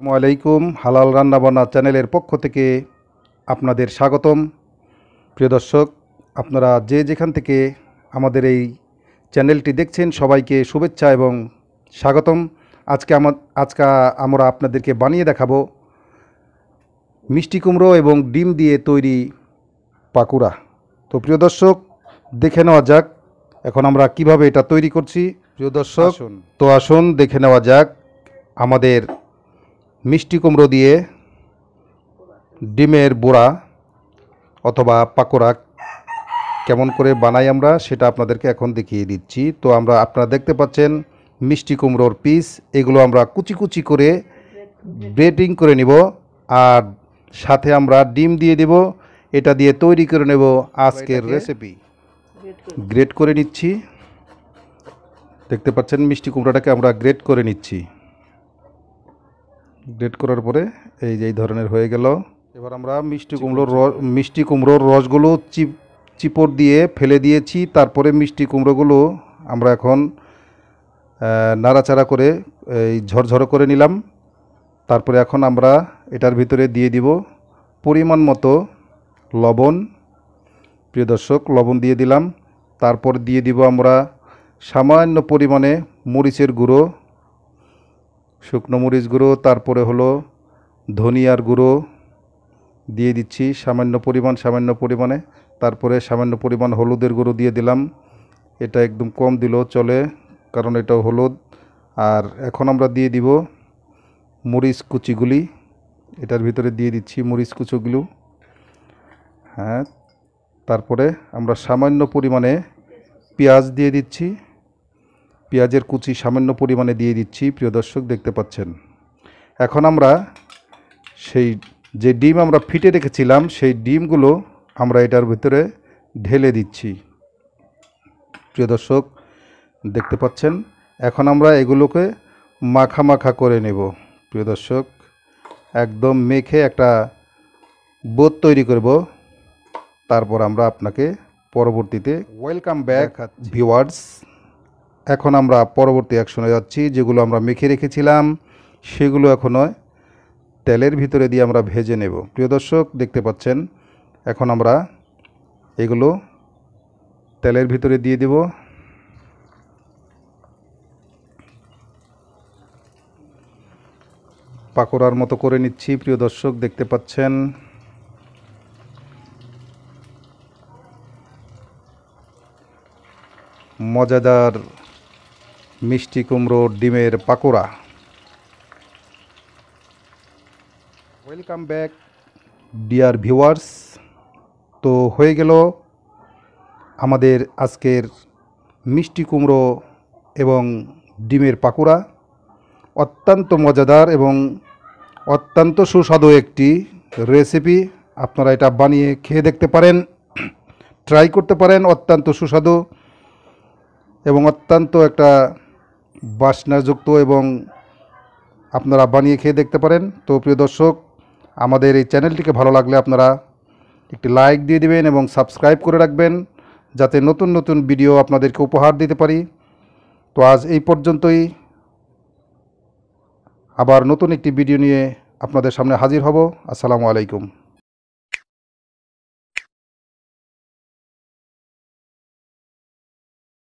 আসসালামাইকুম হালাল রান্নাবান্না চ্যানেলের পক্ষ থেকে আপনাদের স্বাগতম প্রিয় দর্শক আপনারা যে যেখান থেকে আমাদের এই চ্যানেলটি দেখছেন সবাইকে শুভেচ্ছা এবং স্বাগতম আজকে আমার আজকে আমরা আপনাদেরকে বানিয়ে দেখাবো মিষ্টি কুমড়ো এবং ডিম দিয়ে তৈরি পাকুড়া তো প্রিয় দর্শক দেখে নেওয়া যাক এখন আমরা কিভাবে এটা তৈরি করছি প্রিয় দর্শক তো আসুন দেখে নেওয়া যাক আমাদের মিষ্টি কুমড়ো দিয়ে ডিমের বোড়া অথবা পাকোড়া কেমন করে বানাই আমরা সেটা আপনাদেরকে এখন দেখিয়ে দিচ্ছি তো আমরা আপনারা দেখতে পাচ্ছেন মিষ্টি কুমড়োর পিস এগুলো আমরা কুচি কুচি করে ব্রেডিং করে নিব আর সাথে আমরা ডিম দিয়ে দেব এটা দিয়ে তৈরি করে নেব আজকের রেসিপি গ্রেট করে নিচ্ছি দেখতে পাচ্ছেন মিষ্টি কুমড়োটাকে আমরা গ্রেট করে নিচ্ছি গ্রেড করার পরে এই যে এই ধরনের হয়ে গেল এবার আমরা মিষ্টি কুমড়োর রস মিষ্টি কুমড়োর রসগুলো চিপ চিপড় দিয়ে ফেলে দিয়েছি তারপরে মিষ্টি কুমড়োগুলো আমরা এখন নাড়াচাড়া করে এই ঝরঝর করে নিলাম তারপরে এখন আমরা এটার ভিতরে দিয়ে দিব পরিমাণ মতো লবণ প্রিয় দর্শক লবণ দিয়ে দিলাম তারপর দিয়ে দিব আমরা সামান্য পরিমাণে মরিচের গুঁড়ো শুকনো মরিচ গুঁড়ো তারপরে হলো ধনিয়ার গুঁড়ো দিয়ে দিচ্ছি সামান্য পরিমাণ সামান্য পরিমাণে তারপরে সামান্য পরিমাণ হলুদের গুঁড়ো দিয়ে দিলাম এটা একদম কম দিলেও চলে কারণ এটা হলুদ আর এখন আমরা দিয়ে দিব মরিচ কুচিগুলি এটার ভিতরে দিয়ে দিচ্ছি মরিচ কুচুগুলো হ্যাঁ তারপরে আমরা সামান্য পরিমাণে পেঁয়াজ দিয়ে দিচ্ছি পেঁয়াজের কুচি সামান্য পরিমাণে দিয়ে দিচ্ছি প্রিয় দর্শক দেখতে পাচ্ছেন এখন আমরা সেই যে ডিম আমরা ফিটে রেখেছিলাম সেই ডিমগুলো আমরা এটার ভিতরে ঢেলে দিচ্ছি প্রিয় দর্শক দেখতে পাচ্ছেন এখন আমরা এগুলোকে মাখা মাখা করে নেব প্রিয় দর্শক একদম মেখে একটা বোধ তৈরি করব তারপর আমরা আপনাকে পরবর্তীতে ওয়েলকাম ব্যাক ভিওয়ার্স এখন আমরা পরবর্তী অ্যাকশনে যাচ্ছি যেগুলো আমরা মেখে রেখেছিলাম সেগুলো এখনও তেলের ভিতরে দিয়ে আমরা ভেজে নেব প্রিয় দর্শক দেখতে পাচ্ছেন এখন আমরা এগুলো তেলের ভিতরে দিয়ে দেব পাকোড়ার মতো করে নিচ্ছি প্রিয় দর্শক দেখতে পাচ্ছেন মজাদার মিষ্টি কুমড়োর ডিমের pakora welcome back dear viewers তো হয়ে গেল আমাদের আজকের মিষ্টি কুমড়ো এবং ডিমের পাকোড়া অত্যন্ত মজাদার এবং অত্যন্ত সুস্বাদু একটি রেসিপি আপনারা এটা বানিয়ে খেয়ে দেখতে পারেন ট্রাই করতে পারেন অত্যন্ত সুস্বাদু এবং অত্যন্ত একটা বাসনাযুক্ত এবং আপনারা বানিয়ে খেয়ে দেখতে পারেন তো প্রিয় দর্শক আমাদের এই চ্যানেলটিকে ভালো লাগলে আপনারা একটি লাইক দিয়ে দিবেন এবং সাবস্ক্রাইব করে রাখবেন যাতে নতুন নতুন ভিডিও আপনাদেরকে উপহার দিতে পারি তো আজ এই পর্যন্তই আবার নতুন একটি ভিডিও নিয়ে আপনাদের সামনে হাজির হব আসসালামু আলাইকুম